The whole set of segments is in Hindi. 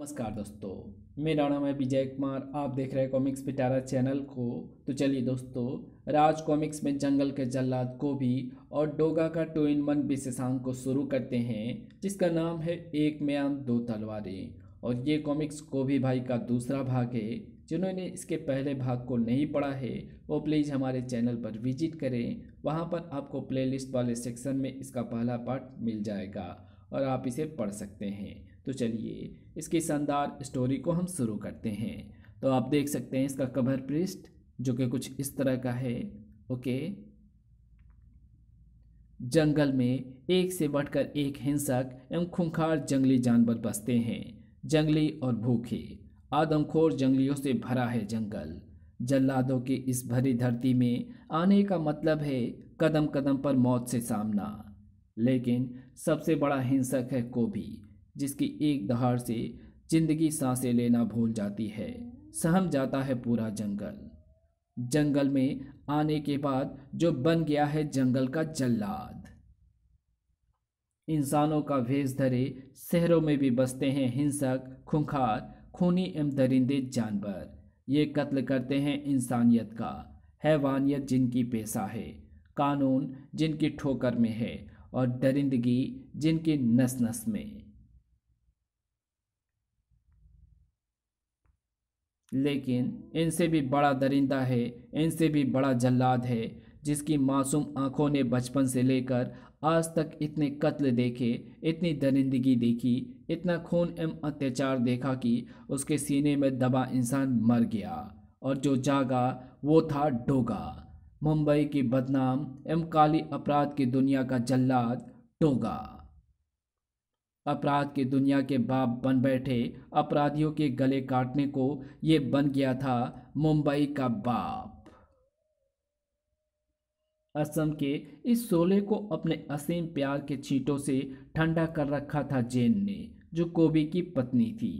नमस्कार दोस्तों मेरा नाम है विजय कुमार आप देख रहे हैं कॉमिक्स पिटारा चैनल को तो चलिए दोस्तों राज कॉमिक्स में जंगल के जल्लाद को भी और डोगा का टू इन वन विशेषांक को शुरू करते हैं जिसका नाम है एक म्यान दो तलवारें और ये कॉमिक्स को भी भाई का दूसरा भाग है जिन्होंने इसके पहले भाग को नहीं पढ़ा है वो प्लीज़ हमारे चैनल पर विजिट करें वहाँ पर आपको प्लेलिस्ट वाले सेक्शन में इसका पहला पार्ट मिल जाएगा और आप इसे पढ़ सकते हैं तो चलिए इसकी शानदार स्टोरी को हम शुरू करते हैं तो आप देख सकते हैं इसका कवर पृष्ठ जो कि कुछ इस तरह का है ओके जंगल में एक से बढ़कर एक हिंसक एवं खूंखार जंगली जानवर बसते हैं जंगली और भूखे आदमखोर जंगलियों से भरा है जंगल जल्लादों की इस भरी धरती में आने का मतलब है कदम कदम पर मौत से सामना लेकिन सबसे बड़ा हिंसक है कोबी जिसकी एक दहाड़ से जिंदगी सांसें लेना भूल जाती है सहम जाता है पूरा जंगल जंगल में आने के बाद जो बन गया है जंगल का जल्लाद इंसानों का भेज धरे शहरों में भी बसते हैं हिंसक खूंखार खूनी एवं दरिंदे जानवर ये कत्ल करते हैं इंसानियत का हैवानियत जिनकी पेशा है कानून जिनकी ठोकर में है और दरिंदगी जिनकी नस नस में लेकिन इनसे भी बड़ा दरिंदा है इनसे भी बड़ा जल्लाद है जिसकी मासूम आंखों ने बचपन से लेकर आज तक इतने कत्ल देखे इतनी दरिंदगी देखी इतना खून एवं अत्याचार देखा कि उसके सीने में दबा इंसान मर गया और जो जागा वो था डोगा मुंबई की बदनाम एवं काली अपराध की दुनिया का जल्लाद डोगा अपराध की दुनिया के बाप बन बैठे अपराधियों के गले काटने को ये बन गया था मुंबई का बाप असम के इस सोले को अपने असीम प्यार के छींटों से ठंडा कर रखा था जेन ने जो कोबी की पत्नी थी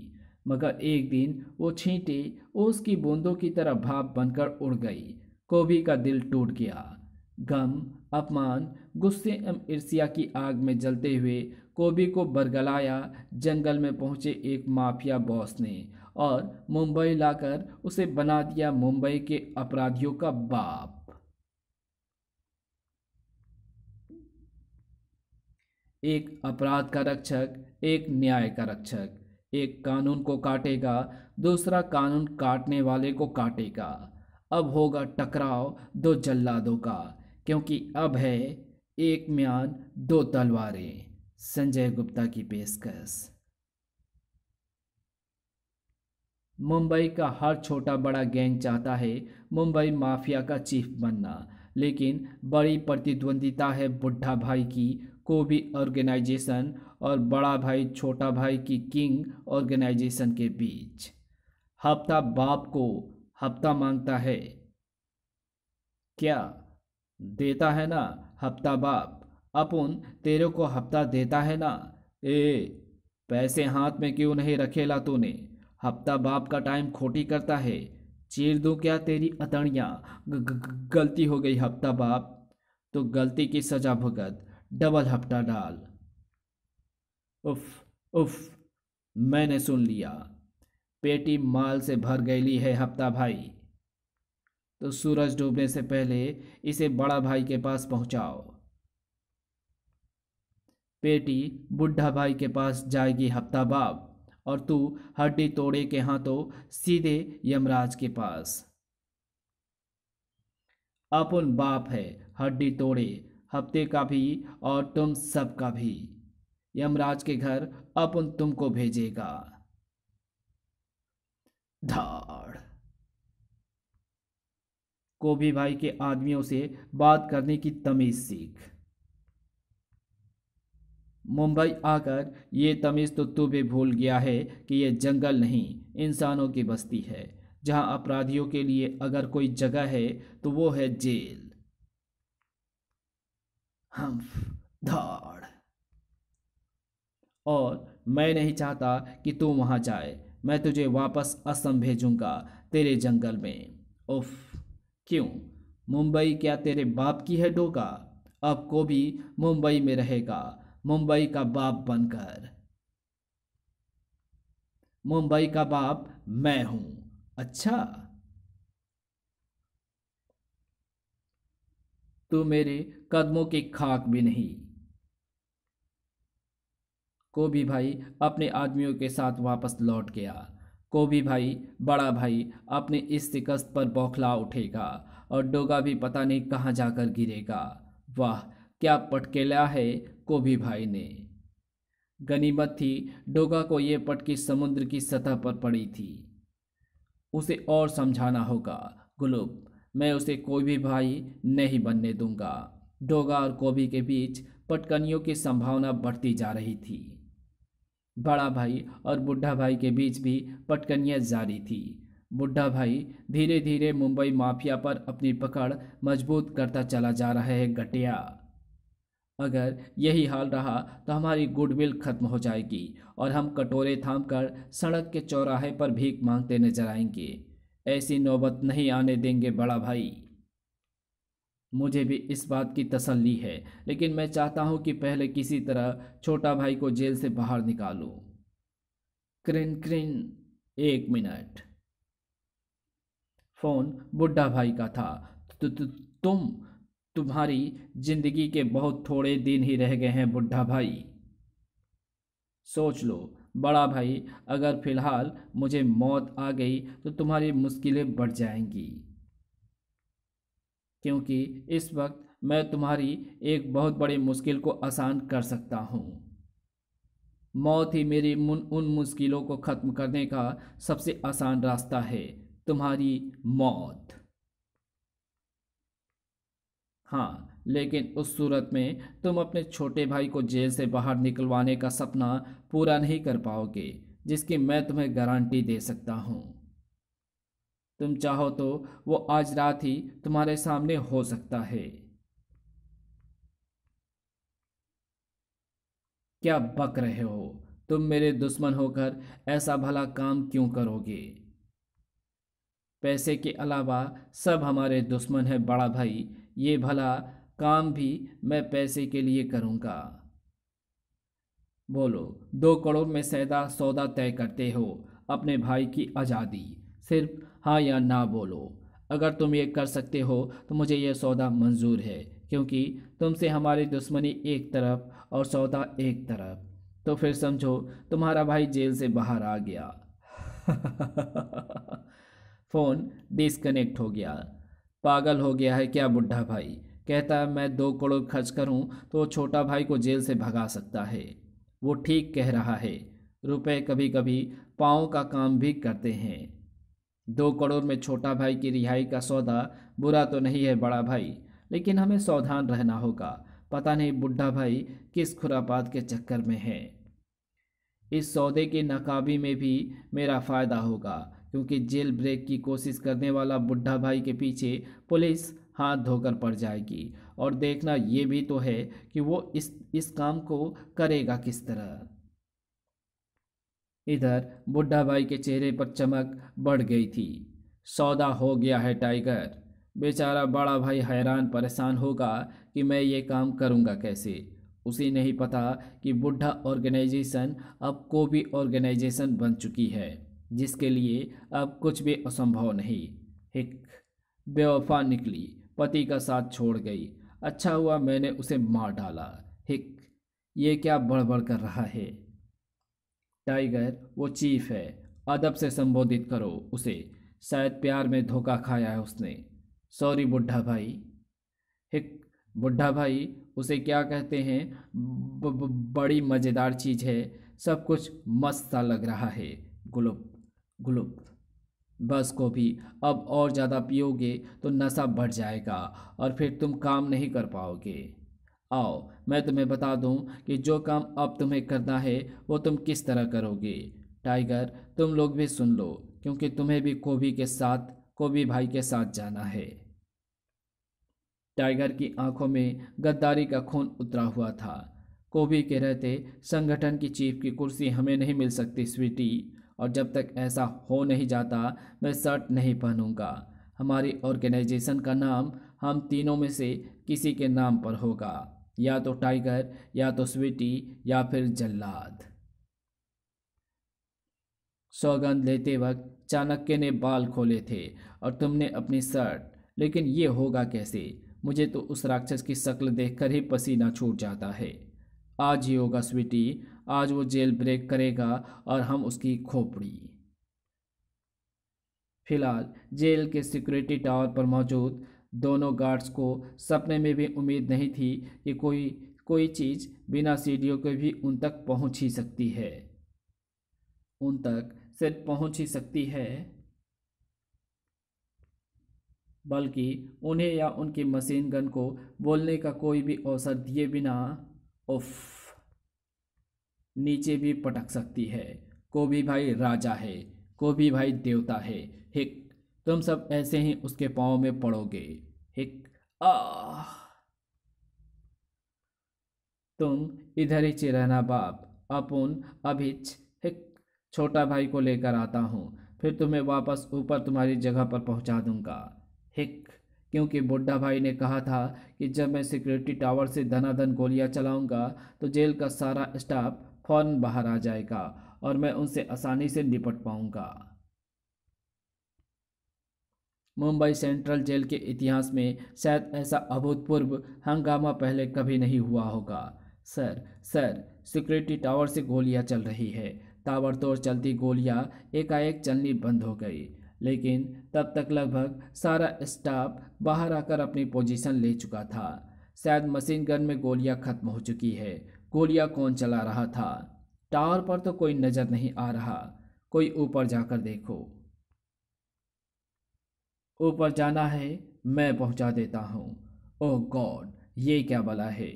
मगर एक दिन वो छींटे उसकी बूंदों की तरह भाप बनकर उड़ गई कोबी का दिल टूट गया गम अपमान गुस्से एवं ईर्ष्या की आग में जलते हुए कोबी को बरगलाया जंगल में पहुंचे एक माफिया बॉस ने और मुंबई लाकर उसे बना दिया मुंबई के अपराधियों का बाप एक अपराध का रक्षक एक न्याय का रक्षक एक कानून को काटेगा दूसरा कानून काटने वाले को काटेगा अब होगा टकराव दो जल्लादों का क्योंकि अब है एक म्यान दो तलवारें संजय गुप्ता की पेशकश मुंबई का हर छोटा बड़ा गैंग चाहता है मुंबई माफिया का चीफ बनना लेकिन बड़ी प्रतिद्वंदिता है बुढ़ा भाई की कोबी ऑर्गेनाइजेशन और बड़ा भाई छोटा भाई की किंग ऑर्गेनाइजेशन के बीच हफ्ता बाप को हफ्ता मांगता है क्या देता है ना हफ्ता बाप अपुन तेरे को हफ्ता देता है ना ए पैसे हाथ में क्यों नहीं रखेला तूने हफ्ता बाप का टाइम खोटी करता है चीर दो क्या तेरी अतड़ियाँ गलती हो गई हफ्ता बाप तो गलती की सजा भुगत डबल हफ्ता डाल उफ उफ मैंने सुन लिया पेटी माल से भर गई है हफ्ता भाई तो सूरज डूबने से पहले इसे बड़ा भाई के पास पहुंचाओ बेटी बुढ़ा भाई के पास जाएगी हफ्ता बाब और तू हड्डी तोड़े के हाथों सीधे यमराज के पास अपन बाप है हड्डी तोड़े हफ्ते का भी और तुम सब का भी यमराज के घर अपन तुमको भेजेगा धाड़ को भी भाई के आदमियों से बात करने की तमीज सीख मुंबई आकर ये तमीज़ तो तू भी भूल गया है कि ये जंगल नहीं इंसानों की बस्ती है जहां अपराधियों के लिए अगर कोई जगह है तो वो है जेल हम धाड़ और मैं नहीं चाहता कि तू वहां जाए मैं तुझे वापस असम भेजूंगा तेरे जंगल में उफ क्यों मुंबई क्या तेरे बाप की है डोका अब को भी मुंबई में रहेगा मुंबई का बाप बनकर मुंबई का बाप मैं हूं अच्छा तू मेरे कदमों की खाक भी नहीं कोबी भाई अपने आदमियों के साथ वापस लौट गया कोबी भाई बड़ा भाई अपने इस शिकस्त पर बौखला उठेगा और डोगा भी पता नहीं कहाँ जाकर गिरेगा वाह क्या पटकेला है को भी भाई ने गनीमत थी डोगा को ये पटकी समुद्र की सतह पर पड़ी थी उसे और समझाना होगा गुलूब मैं उसे कोई भी भाई नहीं बनने दूंगा डोगा और कोबी के बीच पटकनियों की संभावना बढ़ती जा रही थी बड़ा भाई और बुढ़ा भाई के बीच भी पटकनियाँ जारी थी बुढ़ा भाई धीरे धीरे मुंबई माफिया पर अपनी पकड़ मजबूत करता चला जा रहा है गटिया अगर यही हाल रहा तो हमारी गुडविल खत्म हो जाएगी और हम कटोरे थाम कर सड़क के चौराहे पर भीख मांगते नजर आएंगे ऐसी नौबत नहीं आने देंगे बड़ा भाई मुझे भी इस बात की तसल्ली है लेकिन मैं चाहता हूँ कि पहले किसी तरह छोटा भाई को जेल से बाहर निकालूं। क्रिन क्रिन एक मिनट फ़ोन बुढ़ा भाई का था तु, तु, तुम तुम्हारी जिंदगी के बहुत थोड़े दिन ही रह गए हैं बुढ़ा भाई सोच लो बड़ा भाई अगर फ़िलहाल मुझे मौत आ गई तो तुम्हारी मुश्किलें बढ़ जाएंगी क्योंकि इस वक्त मैं तुम्हारी एक बहुत बड़ी मुश्किल को आसान कर सकता हूँ मौत ही मेरी मुन उन मुश्किलों को ख़त्म करने का सबसे आसान रास्ता है तुम्हारी मौत हाँ लेकिन उस सूरत में तुम अपने छोटे भाई को जेल से बाहर निकलवाने का सपना पूरा नहीं कर पाओगे जिसकी मैं तुम्हें गारंटी दे सकता हूँ तुम चाहो तो वो आज रात ही तुम्हारे सामने हो सकता है क्या बक रहे हो तुम मेरे दुश्मन होकर ऐसा भला काम क्यों करोगे पैसे के अलावा सब हमारे दुश्मन है बड़ा भाई ये भला काम भी मैं पैसे के लिए करूँगा बोलो दो करोड़ में सैदा सौदा तय करते हो अपने भाई की आज़ादी सिर्फ हाँ या ना बोलो अगर तुम ये कर सकते हो तो मुझे यह सौदा मंजूर है क्योंकि तुमसे हमारी दुश्मनी एक तरफ और सौदा एक तरफ तो फिर समझो तुम्हारा भाई जेल से बाहर आ गया फ़ोन डिसकनेक्ट हो गया पागल हो गया है क्या बुढ़ा भाई कहता है मैं दो करोड़ खर्च करूं तो छोटा भाई को जेल से भगा सकता है वो ठीक कह रहा है रुपए कभी कभी पाँव का काम भी करते हैं दो करोड़ में छोटा भाई की रिहाई का सौदा बुरा तो नहीं है बड़ा भाई लेकिन हमें सावधान रहना होगा पता नहीं बुढ़ा भाई किस खुरापात के चक्कर में है इस सौदे की नाकाबी में भी मेरा फ़ायदा होगा क्योंकि जेल ब्रेक की कोशिश करने वाला बुढ़ा भाई के पीछे पुलिस हाथ धोकर पड़ जाएगी और देखना ये भी तो है कि वो इस इस काम को करेगा किस तरह इधर बुढ़ा भाई के चेहरे पर चमक बढ़ गई थी सौदा हो गया है टाइगर बेचारा बड़ा भाई हैरान परेशान होगा कि मैं ये काम करूँगा कैसे उसे नहीं पता कि बुढ़ा ऑर्गेनाइजेशन अब कोबी ऑर्गेनाइजेशन बन चुकी है जिसके लिए अब कुछ भी असंभव नहीं हिक बेवफा निकली पति का साथ छोड़ गई अच्छा हुआ मैंने उसे मार डाला हिक ये क्या बड़बड़ कर रहा है टाइगर वो चीफ है अदब से संबोधित करो उसे शायद प्यार में धोखा खाया है उसने सॉरी बुढ़ा भाई हिक बुढ़ा भाई उसे क्या कहते हैं ब, ब, बड़ी मज़ेदार चीज़ है सब कुछ मस्त सा लग रहा है गुलब ग्लूक बस को भी अब और ज़्यादा पियोगे तो नशा बढ़ जाएगा और फिर तुम काम नहीं कर पाओगे आओ मैं तुम्हें बता दूं कि जो काम अब तुम्हें करना है वो तुम किस तरह करोगे टाइगर तुम लोग भी सुन लो क्योंकि तुम्हें भी कोबी के साथ कोबी भाई के साथ जाना है टाइगर की आंखों में गद्दारी का खून उतरा हुआ था कोबी के रहते संगठन की चीफ की कुर्सी हमें नहीं मिल सकती स्वीटी और जब तक ऐसा हो नहीं जाता मैं शर्ट नहीं पहनूंगा हमारी ऑर्गेनाइजेशन का नाम हम तीनों में से किसी के नाम पर होगा या तो टाइगर या तो स्वीटी या फिर जल्लाद सौगंध लेते वक्त चाणक्य ने बाल खोले थे और तुमने अपनी शर्ट लेकिन ये होगा कैसे मुझे तो उस राक्षस की शक्ल देखकर ही पसीना छूट जाता है आज ही होगा स्वीटी आज वो जेल ब्रेक करेगा और हम उसकी खोपड़ी फिलहाल जेल के सिक्योरिटी टावर पर मौजूद दोनों गार्ड्स को सपने में भी उम्मीद नहीं थी कि कोई कोई चीज़ बिना सीढ़ियों के भी उन तक पहुंच ही सकती है उन तक सिर्फ पहुंच ही सकती है बल्कि उन्हें या उनकी मशीन गन को बोलने का कोई भी अवसर दिए बिना ऑफ नीचे भी पटक सकती है को भी भाई राजा है को भी भाई देवता है हिक तुम सब ऐसे ही उसके पाँव में पड़ोगे हिक आ तुम इधर ही चिरहना बाप अपुन अभिच हिक छोटा भाई को लेकर आता हूँ फिर तुम्हें वापस ऊपर तुम्हारी जगह पर पहुँचा दूंगा हिक क्योंकि बुड्ढा भाई ने कहा था कि जब मैं सिक्योरिटी टावर से धनाधन गोलियां चलाऊंगा तो जेल का सारा स्टाफ फ़ौरन बाहर आ जाएगा और मैं उनसे आसानी से निपट पाऊंगा मुंबई सेंट्रल जेल के इतिहास में शायद ऐसा अभूतपूर्व हंगामा पहले कभी नहीं हुआ होगा सर सर सिक्योरिटी टावर से गोलियां चल रही है ताबड़तोड़ चलती गोलियां एकाएक चलनी बंद हो गई लेकिन तब तक लगभग सारा स्टाफ बाहर आकर अपनी पोजीशन ले चुका था शायद मशीन गन में गोलियां खत्म हो चुकी है गोलियां कौन चला रहा था टावर पर तो कोई नज़र नहीं आ रहा कोई ऊपर जाकर देखो ऊपर जाना है मैं पहुंचा देता हूं। ओह गॉड ये क्या बला है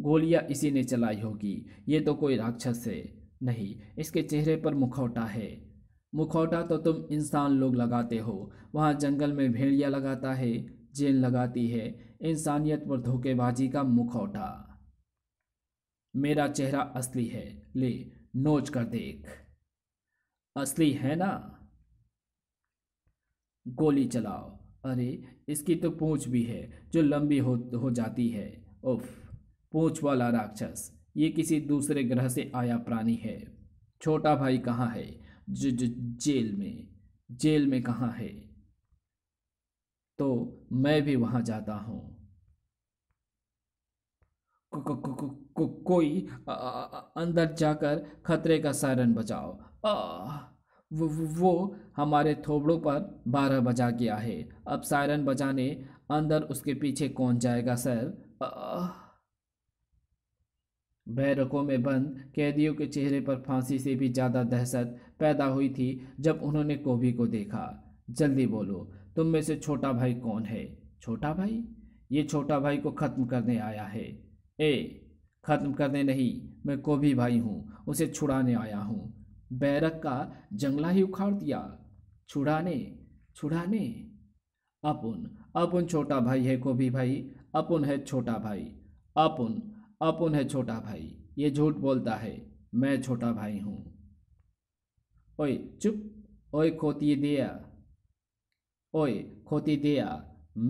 गोलियां इसी ने चलाई होगी ये तो कोई राक्षस है नहीं इसके चेहरे पर मुखौटा है मुखौटा तो तुम इंसान लोग लगाते हो वहाँ जंगल में भेड़िया लगाता है जेल लगाती है इंसानियत पर धोखेबाजी का मुखौटा मेरा चेहरा असली है ले नोच कर देख असली है ना गोली चलाओ अरे इसकी तो पूछ भी है जो लंबी हो हो जाती है उफ पूछ वाला राक्षस ये किसी दूसरे ग्रह से आया प्राणी है छोटा भाई कहाँ है जो जो जेल में जेल में कहाँ है तो मैं भी वहाँ जाता हूँ को, को, को, को, को, कोई आ, अंदर जाकर खतरे का सायरन बचाओ आ, वो, वो हमारे थोबड़ों पर बारह बजा गया है अब सायरन बजाने अंदर उसके पीछे कौन जाएगा सर बैरकों में बंद कैदियों के चेहरे पर फांसी से भी ज़्यादा दहशत पैदा हुई थी जब उन्होंने कोबी को देखा जल्दी बोलो तुम में से छोटा भाई कौन है छोटा भाई ये छोटा भाई को ख़त्म करने आया है ए ख़त्म करने नहीं मैं कोबी भाई हूँ उसे छुड़ाने आया हूँ बैरक का जंगला ही उखाड़ दिया छुड़ाने छुड़ाने अपुन अपुन छोटा भाई है कोबी भाई अपुन है छोटा भाई अपुन अपुन है छोटा भाई ये झूठ बोलता है मैं छोटा भाई हूँ Oi, चुप ओए खोती दिया ओए खोती दिया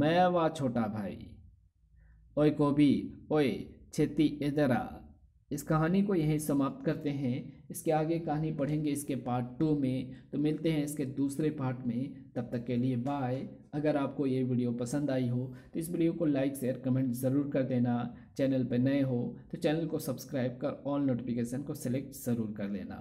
मैं वा छोटा भाई ओए कोबी ओए छेती इधरा इस कहानी को यहीं समाप्त करते हैं इसके आगे कहानी पढ़ेंगे इसके पार्ट टू में तो मिलते हैं इसके दूसरे पार्ट में तब तक के लिए बाय अगर आपको ये वीडियो पसंद आई हो तो इस वीडियो को लाइक शेयर कमेंट ज़रूर कर देना चैनल पर नए हो तो चैनल को सब्सक्राइब कर ऑल नोटिफिकेशन को सेलेक्ट ज़रूर कर लेना